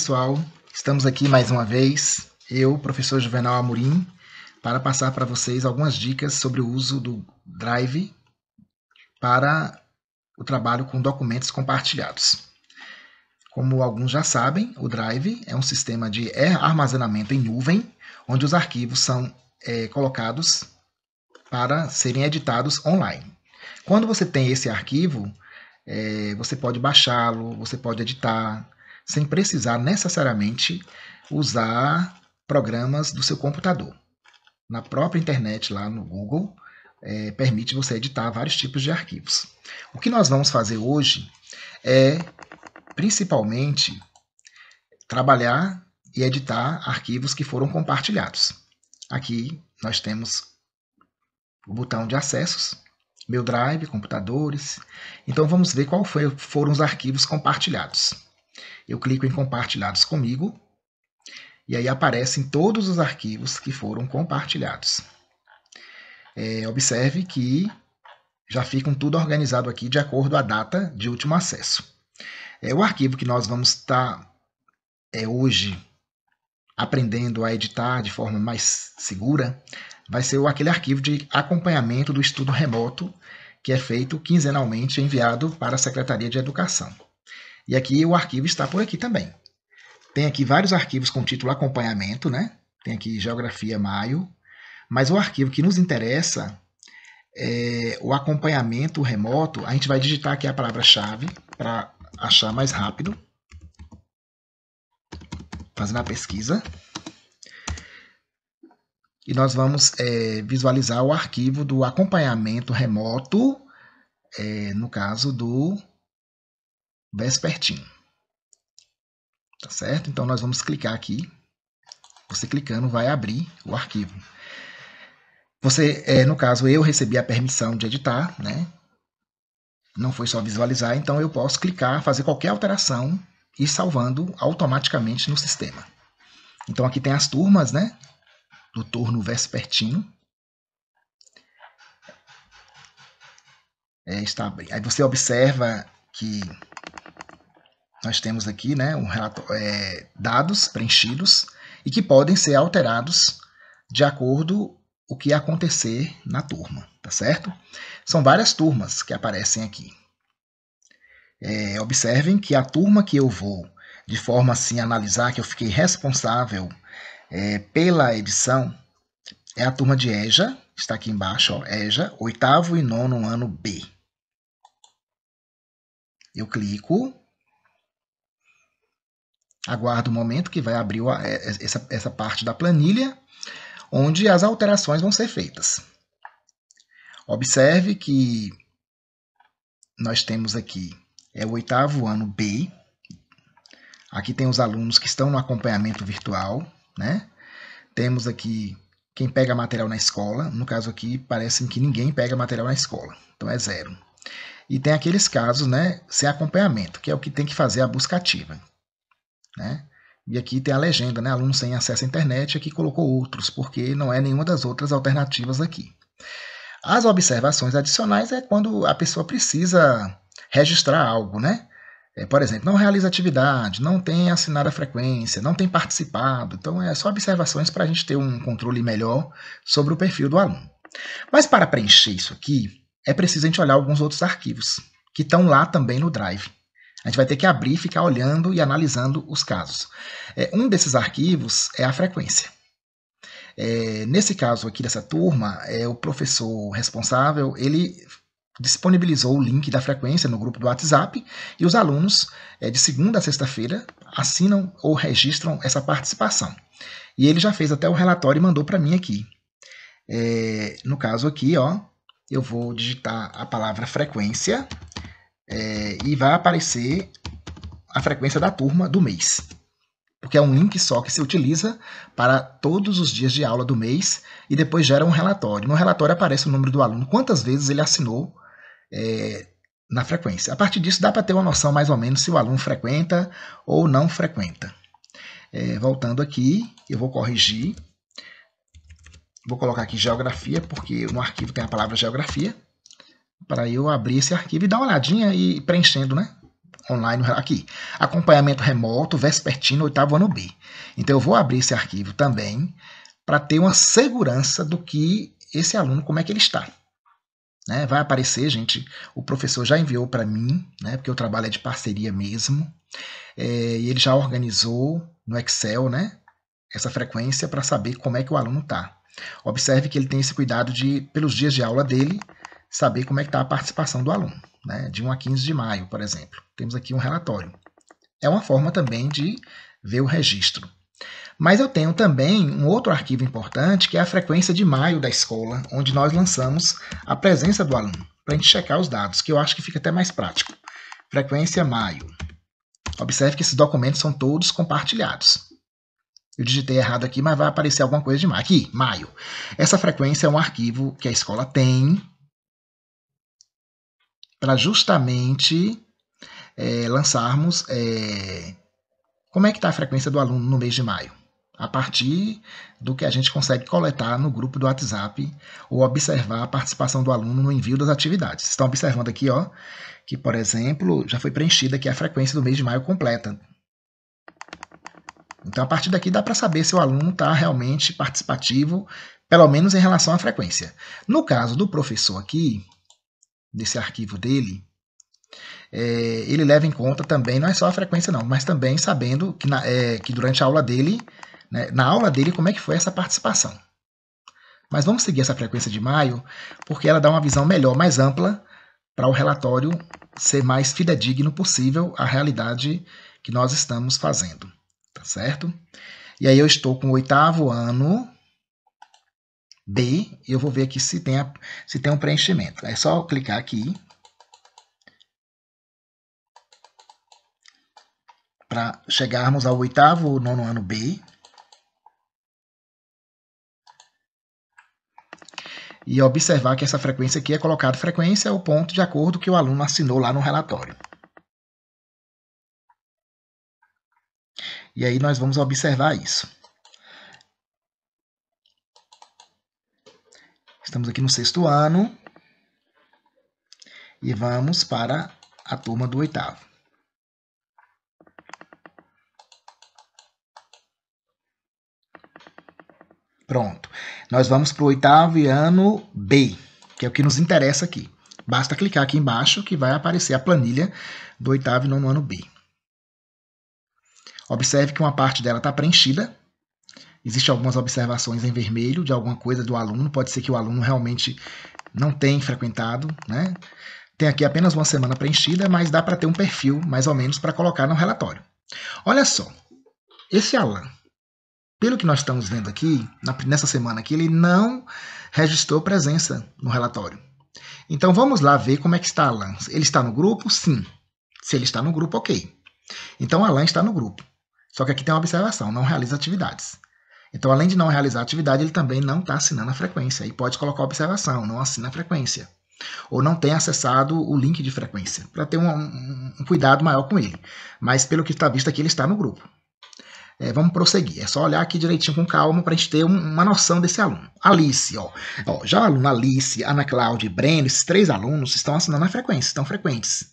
pessoal, estamos aqui mais uma vez, eu, professor Juvenal Amorim, para passar para vocês algumas dicas sobre o uso do Drive para o trabalho com documentos compartilhados. Como alguns já sabem, o Drive é um sistema de armazenamento em nuvem, onde os arquivos são é, colocados para serem editados online. Quando você tem esse arquivo, é, você pode baixá-lo, você pode editar, sem precisar necessariamente usar programas do seu computador. Na própria internet, lá no Google, é, permite você editar vários tipos de arquivos. O que nós vamos fazer hoje é, principalmente, trabalhar e editar arquivos que foram compartilhados. Aqui nós temos o botão de acessos, meu drive, computadores. Então vamos ver quais foram os arquivos compartilhados. Eu clico em compartilhados comigo e aí aparecem todos os arquivos que foram compartilhados. É, observe que já ficam tudo organizado aqui de acordo à data de último acesso. É, o arquivo que nós vamos estar tá, é, hoje aprendendo a editar de forma mais segura vai ser aquele arquivo de acompanhamento do estudo remoto que é feito quinzenalmente enviado para a Secretaria de Educação. E aqui o arquivo está por aqui também. Tem aqui vários arquivos com título acompanhamento, né? Tem aqui geografia maio. Mas o arquivo que nos interessa é o acompanhamento remoto. A gente vai digitar aqui a palavra-chave para achar mais rápido. Fazendo a pesquisa. E nós vamos é, visualizar o arquivo do acompanhamento remoto, é, no caso do Vespertinho, Tá certo? Então nós vamos clicar aqui. Você clicando vai abrir o arquivo. Você, é, no caso, eu recebi a permissão de editar, né? Não foi só visualizar, então eu posso clicar, fazer qualquer alteração e salvando automaticamente no sistema. Então aqui tem as turmas, né? Do turno vespertino. É, está, aí você observa que nós temos aqui né, um relato, é, dados preenchidos e que podem ser alterados de acordo o que acontecer na turma, tá certo? São várias turmas que aparecem aqui. É, observem que a turma que eu vou, de forma assim, analisar que eu fiquei responsável é, pela edição, é a turma de EJA, está aqui embaixo, ó, EJA, oitavo e nono ano B. Eu clico Aguardo o momento que vai abrir é, é, essa, parte da planilha, onde as alterações vão ser feitas. Observe que nós temos aqui, é o oitavo ano B, aqui tem os alunos que estão no acompanhamento virtual, né? Temos aqui quem pega material na escola, no caso aqui parece que ninguém pega material na escola, então é zero. E tem aqueles casos, né, sem acompanhamento, que é o que tem que fazer a busca ativa. Né? E aqui tem a legenda, né? aluno sem acesso à internet, aqui é colocou outros, porque não é nenhuma das outras alternativas aqui. As observações adicionais é quando a pessoa precisa registrar algo, né? É, por exemplo, não realiza atividade, não tem assinado a frequência, não tem participado. Então, é só observações para a gente ter um controle melhor sobre o perfil do aluno. Mas para preencher isso aqui, é preciso a gente olhar alguns outros arquivos que estão lá também no Drive. A gente vai ter que abrir, ficar olhando e analisando os casos. É, um desses arquivos é a frequência. É, nesse caso aqui dessa turma, é, o professor responsável ele disponibilizou o link da frequência no grupo do WhatsApp e os alunos é, de segunda a sexta-feira assinam ou registram essa participação. E ele já fez até o relatório e mandou para mim aqui. É, no caso aqui, ó, eu vou digitar a palavra frequência é, e vai aparecer a frequência da turma do mês. Porque é um link só que se utiliza para todos os dias de aula do mês e depois gera um relatório. No relatório aparece o número do aluno, quantas vezes ele assinou é, na frequência. A partir disso, dá para ter uma noção mais ou menos se o aluno frequenta ou não frequenta. É, voltando aqui, eu vou corrigir. Vou colocar aqui geografia, porque no arquivo tem a palavra geografia para eu abrir esse arquivo e dar uma olhadinha e preenchendo, né? Online aqui. Acompanhamento remoto, vespertino, oitavo ano B. Então eu vou abrir esse arquivo também para ter uma segurança do que esse aluno, como é que ele está. Né? Vai aparecer, gente, o professor já enviou para mim, né? porque o trabalho é de parceria mesmo, é, e ele já organizou no Excel né? essa frequência para saber como é que o aluno está. Observe que ele tem esse cuidado de, pelos dias de aula dele, saber como é que está a participação do aluno, né? de 1 a 15 de maio, por exemplo. Temos aqui um relatório. É uma forma também de ver o registro. Mas eu tenho também um outro arquivo importante, que é a frequência de maio da escola, onde nós lançamos a presença do aluno, para a gente checar os dados, que eu acho que fica até mais prático. Frequência maio. Observe que esses documentos são todos compartilhados. Eu digitei errado aqui, mas vai aparecer alguma coisa de maio. Aqui, maio. Essa frequência é um arquivo que a escola tem para justamente é, lançarmos é, como é que está a frequência do aluno no mês de maio, a partir do que a gente consegue coletar no grupo do WhatsApp ou observar a participação do aluno no envio das atividades. Vocês estão observando aqui, ó, que, por exemplo, já foi preenchida aqui a frequência do mês de maio completa. Então, a partir daqui dá para saber se o aluno está realmente participativo, pelo menos em relação à frequência. No caso do professor aqui, desse arquivo dele, é, ele leva em conta também, não é só a frequência não, mas também sabendo que, na, é, que durante a aula dele, né, na aula dele, como é que foi essa participação. Mas vamos seguir essa frequência de maio, porque ela dá uma visão melhor, mais ampla, para o relatório ser mais fidedigno possível à realidade que nós estamos fazendo, tá certo? E aí eu estou com o oitavo ano B, eu vou ver aqui se tem, a, se tem um preenchimento. É só clicar aqui para chegarmos ao oitavo ou nono ano B. E observar que essa frequência aqui é colocada frequência é o ponto de acordo que o aluno assinou lá no relatório. E aí nós vamos observar isso. Estamos aqui no sexto ano e vamos para a turma do oitavo. Pronto. Nós vamos para o oitavo ano B, que é o que nos interessa aqui. Basta clicar aqui embaixo que vai aparecer a planilha do oitavo e nono ano B. Observe que uma parte dela está preenchida, Existem algumas observações em vermelho de alguma coisa do aluno, pode ser que o aluno realmente não tenha frequentado, né? Tem aqui apenas uma semana preenchida, mas dá para ter um perfil, mais ou menos, para colocar no relatório. Olha só, esse Alan, pelo que nós estamos vendo aqui, nessa semana aqui, ele não registrou presença no relatório. Então vamos lá ver como é que está Alan. Ele está no grupo? Sim. Se ele está no grupo, ok. Então Alan está no grupo. Só que aqui tem uma observação, não realiza atividades. Então, além de não realizar a atividade, ele também não está assinando a frequência. E pode colocar observação, não assina a frequência. Ou não tem acessado o link de frequência, para ter um, um, um, cuidado maior com ele. Mas, pelo que está visto aqui, ele está no grupo. É, vamos prosseguir. É só olhar aqui direitinho com calma para a gente ter um, uma noção desse aluno. Alice, ó. ó já a aluna Alice, Ana Cláudia e Breno, esses três alunos estão assinando a frequência, estão frequentes.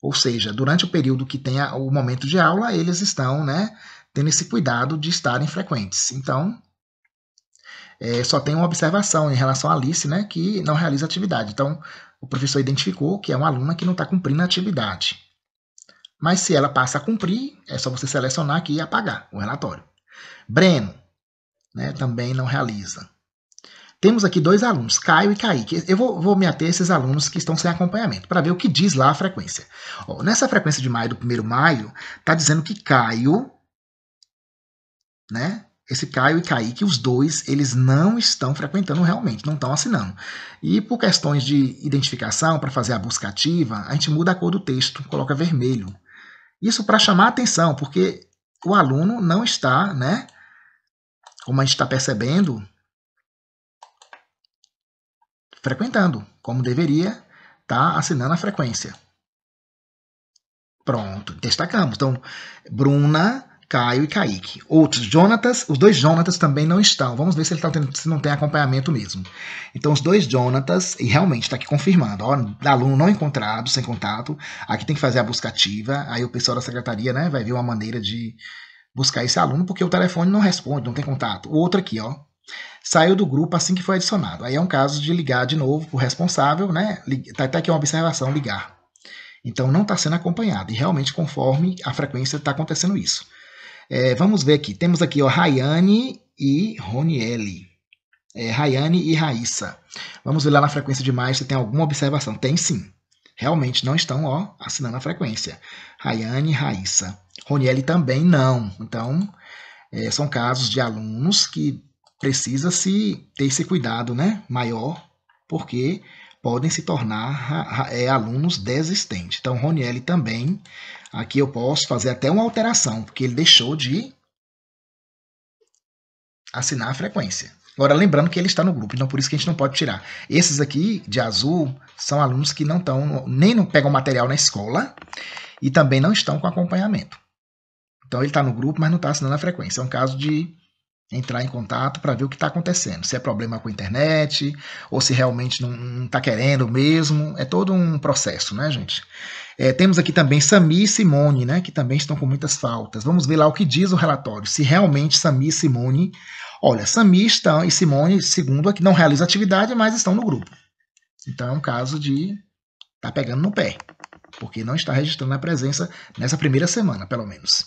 Ou seja, durante o período que tem a, o momento de aula, eles estão né, tendo esse cuidado de estarem frequentes. Então, é, só tem uma observação em relação à Alice, né, que não realiza atividade. Então, o professor identificou que é uma aluna que não está cumprindo a atividade. Mas se ela passa a cumprir, é só você selecionar aqui e apagar o relatório. Breno né, também não realiza. Temos aqui dois alunos, Caio e Kaique. Eu vou, vou me ater a esses alunos que estão sem acompanhamento, para ver o que diz lá a frequência. Ó, nessa frequência de maio, do primeiro maio, está dizendo que Caio né? Esse Caio e Kaique, os dois, eles não estão frequentando realmente, não estão assinando. E por questões de identificação, para fazer a busca ativa, a gente muda a cor do texto, coloca vermelho. Isso para chamar atenção, porque o aluno não está, né? Como a gente está percebendo, frequentando, como deveria, tá assinando a frequência. Pronto, destacamos. Então, Bruna Caio e Kaique. Outros, Jonatas, os dois Jonatas também não estão. Vamos ver se ele tá tendo, se não tem acompanhamento mesmo. Então, os dois Jonatas, e realmente está aqui confirmando, ó, aluno não encontrado, sem contato, aqui tem que fazer a busca ativa, aí o pessoal da secretaria, né, vai ver uma maneira de buscar esse aluno, porque o telefone não responde, não tem contato. O outro aqui, ó, saiu do grupo assim que foi adicionado. Aí é um caso de ligar de novo o responsável, né, tá, tá aqui uma observação, ligar. Então, não está sendo acompanhado, e realmente conforme a frequência está acontecendo isso. É, vamos ver aqui. Temos aqui, ó, Rayane e Roniele. É, Rayane e Raíssa. Vamos ver lá na frequência de mais se tem alguma observação. Tem sim. Realmente não estão ó, assinando a frequência. Rayane e Raíssa. Roniele também não. Então, é, são casos de alunos que precisa se ter esse cuidado né, maior, porque podem se tornar é, alunos desistentes. Então, Ronielli também, aqui eu posso fazer até uma alteração, porque ele deixou de assinar a frequência. Agora, lembrando que ele está no grupo, então por isso que a gente não pode tirar. Esses aqui, de azul, são alunos que não estão, nem não pegam material na escola e também não estão com acompanhamento. Então, ele está no grupo, mas não está assinando a frequência. É um caso de entrar em contato para ver o que está acontecendo. Se é problema com a internet, ou se realmente não está querendo mesmo. É todo um processo, né, gente? É, temos aqui também Sami e Simone, né, que também estão com muitas faltas. Vamos ver lá o que diz o relatório. Se realmente Sami e Simone. Olha, Sami estão, e Simone, segundo aqui, não realiza atividade, mas estão no grupo. Então é um caso de tá pegando no pé, porque não está registrando a presença nessa primeira semana, pelo menos.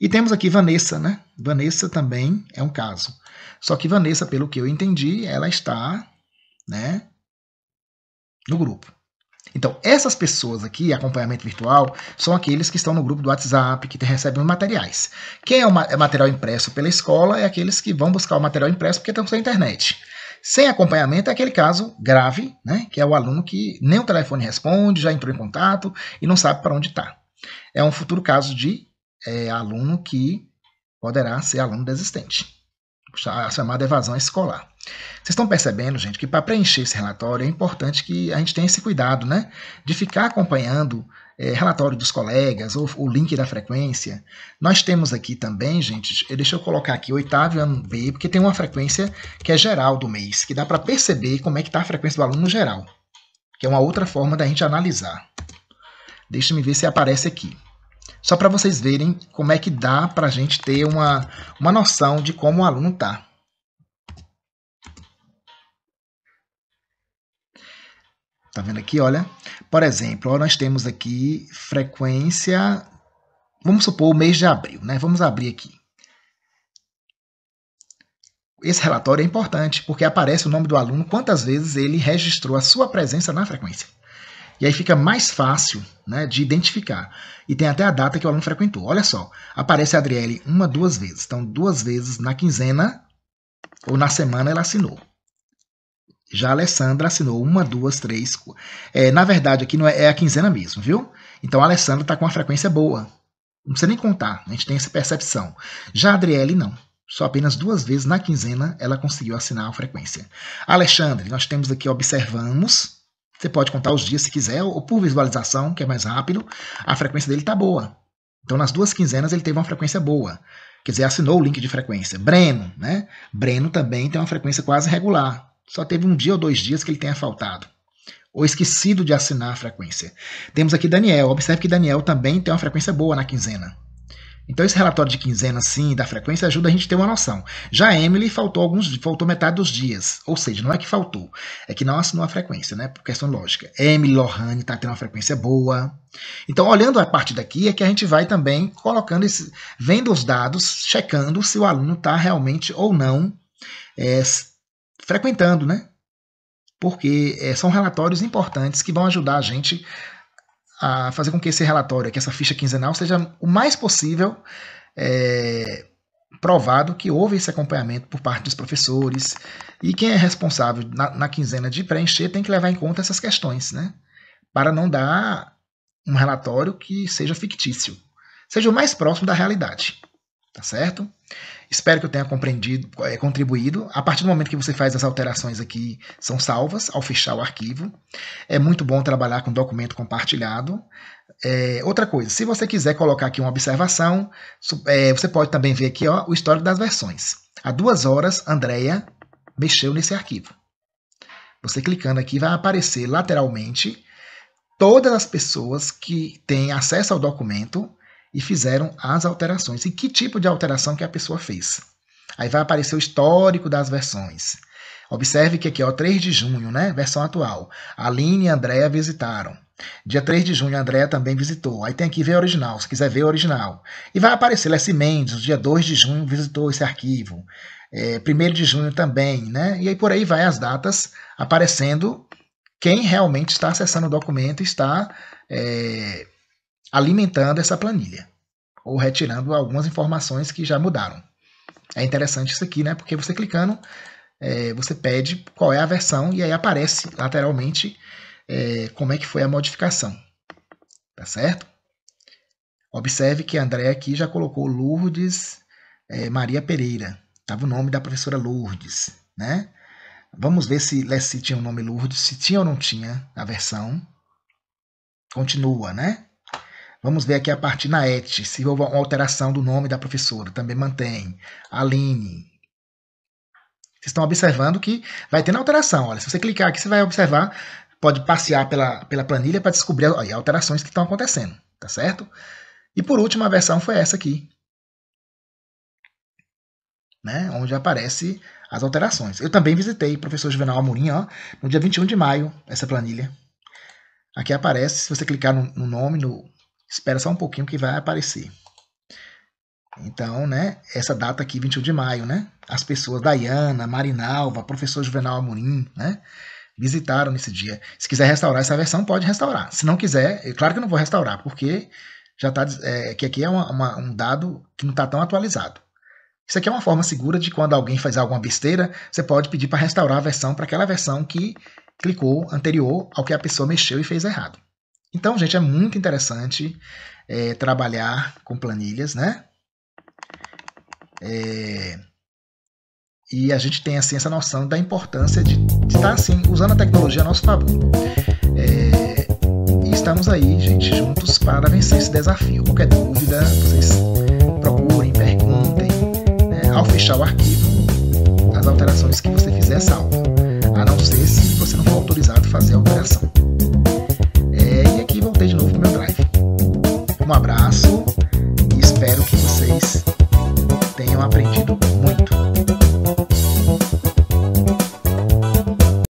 E temos aqui Vanessa, né? Vanessa também é um caso. Só que Vanessa, pelo que eu entendi, ela está, né, no grupo. Então, essas pessoas aqui, acompanhamento virtual, são aqueles que estão no grupo do WhatsApp, que recebem os materiais. Quem é o é material impresso pela escola é aqueles que vão buscar o material impresso porque estão sem internet. Sem acompanhamento é aquele caso grave, né? Que é o aluno que nem o telefone responde, já entrou em contato e não sabe para onde está. É um futuro caso de é, aluno que poderá ser aluno desistente. A chamada evasão escolar. Vocês estão percebendo, gente, que para preencher esse relatório é importante que a gente tenha esse cuidado, né? De ficar acompanhando é, relatório dos colegas ou o link da frequência. Nós temos aqui também, gente, eh, deixa eu colocar aqui oitavo ano B, porque tem uma frequência que é geral do mês, que dá para perceber como é que está a frequência do aluno geral, que é uma outra forma da gente analisar. Deixa me ver se aparece aqui. Só para vocês verem como é que dá para a gente ter uma, uma noção de como o aluno está. Tá vendo aqui, olha? Por exemplo, nós temos aqui frequência, vamos supor o mês de abril, né? Vamos abrir aqui. Esse relatório é importante porque aparece o nome do aluno, quantas vezes ele registrou a sua presença na frequência. E aí fica mais fácil né, de identificar. E tem até a data que o aluno frequentou. Olha só, aparece a Adriele uma, duas vezes. Então, duas vezes na quinzena ou na semana ela assinou. Já a Alessandra assinou uma, duas, três. É, na verdade, aqui não é, é a quinzena mesmo, viu? Então a Alessandra está com uma frequência boa. Não precisa nem contar, a gente tem essa percepção. Já a Adriele, não. Só apenas duas vezes na quinzena ela conseguiu assinar a frequência. Alexandre, nós temos aqui, observamos, você pode contar os dias se quiser, ou por visualização, que é mais rápido, a frequência dele está boa. Então, nas duas quinzenas, ele teve uma frequência boa. Quer dizer, assinou o link de frequência. Breno, né? Breno também tem uma frequência quase regular. Só teve um dia ou dois dias que ele tenha faltado. Ou esquecido de assinar a frequência. Temos aqui Daniel. Observe que Daniel também tem uma frequência boa na quinzena. Então esse relatório de quinzena, sim, da frequência ajuda a gente a ter uma noção. Já a Emily faltou alguns, faltou metade dos dias, ou seja, não é que faltou, é que não assinou a frequência, né? Por questão lógica. Emily Lohane está tendo uma frequência boa. Então olhando a parte daqui é que a gente vai também colocando, esse, vendo os dados, checando se o aluno está realmente ou não é, frequentando, né? Porque é, são relatórios importantes que vão ajudar a gente a fazer com que esse relatório, que essa ficha quinzenal, seja o mais possível é, provado que houve esse acompanhamento por parte dos professores. E quem é responsável na, na quinzena de preencher tem que levar em conta essas questões, né? Para não dar um relatório que seja fictício, seja o mais próximo da realidade. Tá certo? Espero que eu tenha compreendido, eh, contribuído. A partir do momento que você faz as alterações aqui, são salvas ao fechar o arquivo. É muito bom trabalhar com documento compartilhado. É, outra coisa, se você quiser colocar aqui uma observação, é, você pode também ver aqui ó, o histórico das versões. Há duas horas, Andrea mexeu nesse arquivo. Você clicando aqui vai aparecer lateralmente todas as pessoas que têm acesso ao documento e fizeram as alterações. E que tipo de alteração que a pessoa fez? Aí vai aparecer o histórico das versões. Observe que aqui, ó, 3 de junho, né? Versão atual. Aline e Andréa visitaram. Dia 3 de junho, Andréa também visitou. Aí tem aqui ver original, se quiser ver original. E vai aparecer Lessie Mendes, dia 2 de junho, visitou esse arquivo. É, 1 de junho também, né? E aí por aí vai as datas aparecendo quem realmente está acessando o documento está é, alimentando essa planilha ou retirando algumas informações que já mudaram. É interessante isso aqui, né? Porque você clicando, é, você pede qual é a versão e aí aparece lateralmente é, como é que foi a modificação. Tá certo? Observe que a André aqui já colocou Lourdes é, Maria Pereira. tava o nome da professora Lourdes, né? Vamos ver se Lessie né, tinha o um nome Lourdes, se tinha ou não tinha a versão. Continua, né? Vamos ver aqui a parte na ET, se houve uma alteração do nome da professora, também mantém. Aline. Vocês estão observando que vai tendo alteração. Olha, se você clicar aqui, você vai observar, pode passear pela, pela planilha para descobrir olha, alterações que estão acontecendo, tá certo? E por último, a versão foi essa aqui. Né? Onde aparece as alterações. Eu também visitei o professor Juvenal Amorim ó, no dia 21 de maio, essa planilha. Aqui aparece, se você clicar no, no nome, no, Espera só um pouquinho que vai aparecer. Então, né, essa data aqui, 21 de maio, né, as pessoas, Dayana, Marinalva, professor Juvenal Amorim, né, visitaram nesse dia. Se quiser restaurar essa versão, pode restaurar. Se não quiser, é claro que eu não vou restaurar, porque já está, é, é, que aqui é uma, uma, um dado que não está tão atualizado. Isso aqui é uma forma segura de quando alguém faz alguma besteira, você pode pedir para restaurar a versão para aquela versão que clicou anterior ao que a pessoa mexeu e fez errado. Então, gente, é muito interessante é, trabalhar com planilhas, né? É, e a gente tem assim essa noção da importância de, de estar tá, assim usando a tecnologia a nosso favor. É, e estamos aí, gente, juntos para vencer esse desafio. Qualquer dúvida, vocês procurem, perguntem. Né? Ao fechar o arquivo, as alterações que você fizer salvo, a não ser se você não for autorizado a fazer a alteração. Um abraço